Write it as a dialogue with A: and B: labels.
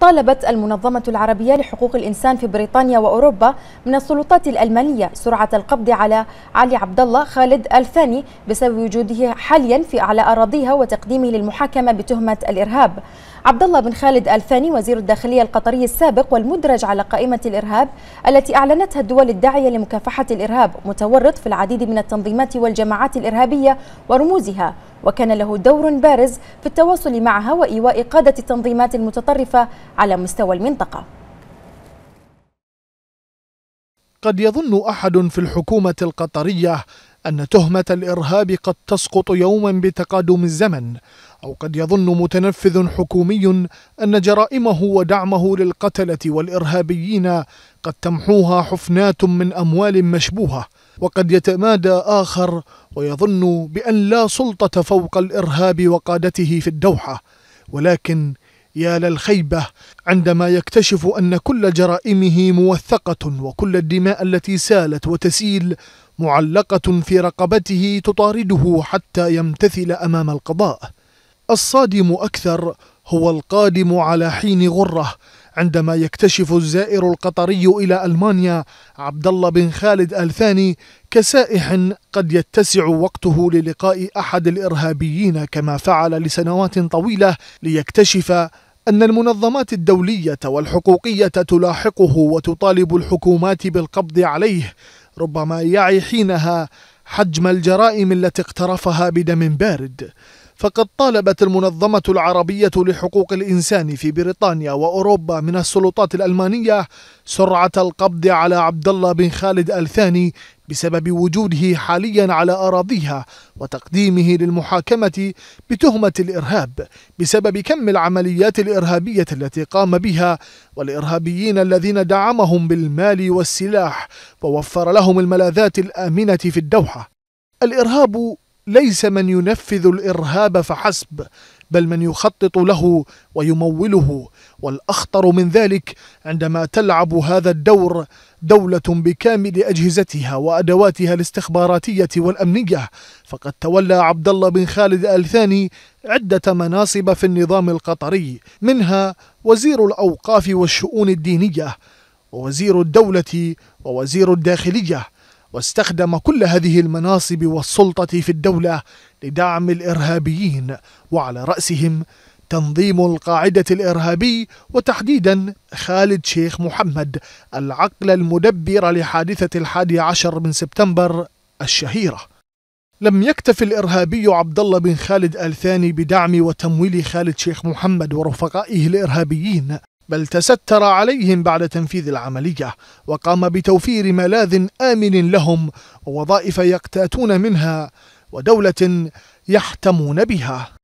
A: طالبت المنظمة العربية لحقوق الإنسان في بريطانيا وأوروبا من السلطات الألمانية سرعة القبض على علي عبد الله خالد الثاني بسبب وجوده حاليا في أعلى أراضيها وتقديمه للمحاكمة بتهمة الإرهاب عبد الله بن خالد الثاني وزير الداخلية القطري السابق والمدرج على قائمة الإرهاب التي أعلنتها الدول الداعية لمكافحة الإرهاب متورط في العديد من التنظيمات والجماعات الإرهابية ورموزها وكان له دور بارز في التواصل معها وإيواء قادة التنظيمات المتطرفة على مستوى المنطقة
B: قد يظن أحد في الحكومة القطرية أن تهمة الإرهاب قد تسقط يوما بتقادم الزمن أو قد يظن متنفذ حكومي أن جرائمه ودعمه للقتلة والإرهابيين قد تمحوها حفنات من أموال مشبوهة وقد يتمادى آخر ويظن بأن لا سلطة فوق الإرهاب وقادته في الدوحة ولكن يا للخيبة عندما يكتشف أن كل جرائمه موثقة وكل الدماء التي سالت وتسيل معلقة في رقبته تطارده حتى يمتثل أمام القضاء الصادم أكثر هو القادم على حين غرة عندما يكتشف الزائر القطري إلى ألمانيا عبد الله بن خالد الثاني كسائح قد يتسع وقته للقاء أحد الإرهابيين كما فعل لسنوات طويلة ليكتشف أن المنظمات الدولية والحقوقية تلاحقه وتطالب الحكومات بالقبض عليه ربما يعي حينها حجم الجرائم التي اقترفها بدم بارد فقد طالبت المنظمة العربية لحقوق الإنسان في بريطانيا وأوروبا من السلطات الألمانية سرعة القبض على عبد الله بن خالد الثاني بسبب وجوده حاليا على أراضيها وتقديمه للمحاكمة بتهمة الإرهاب بسبب كم العمليات الإرهابية التي قام بها والإرهابيين الذين دعمهم بالمال والسلاح ووفر لهم الملاذات الآمنة في الدوحة الإرهاب ليس من ينفذ الارهاب فحسب بل من يخطط له ويموله والاخطر من ذلك عندما تلعب هذا الدور دوله بكامل اجهزتها وادواتها الاستخباراتيه والامنيه فقد تولى عبد الله بن خالد ال ثاني عده مناصب في النظام القطري منها وزير الاوقاف والشؤون الدينيه ووزير الدوله ووزير الداخليه واستخدم كل هذه المناصب والسلطة في الدولة لدعم الإرهابيين وعلى رأسهم تنظيم القاعدة الإرهابي وتحديدا خالد شيخ محمد العقل المدبر لحادثة الحادي عشر من سبتمبر الشهيرة لم يكتف الإرهابي عبد الله بن خالد آل ثاني بدعم وتمويل خالد شيخ محمد ورفقائه الإرهابيين بل تستر عليهم بعد تنفيذ العملية وقام بتوفير ملاذ آمن لهم ووظائف يقتاتون منها ودولة يحتمون بها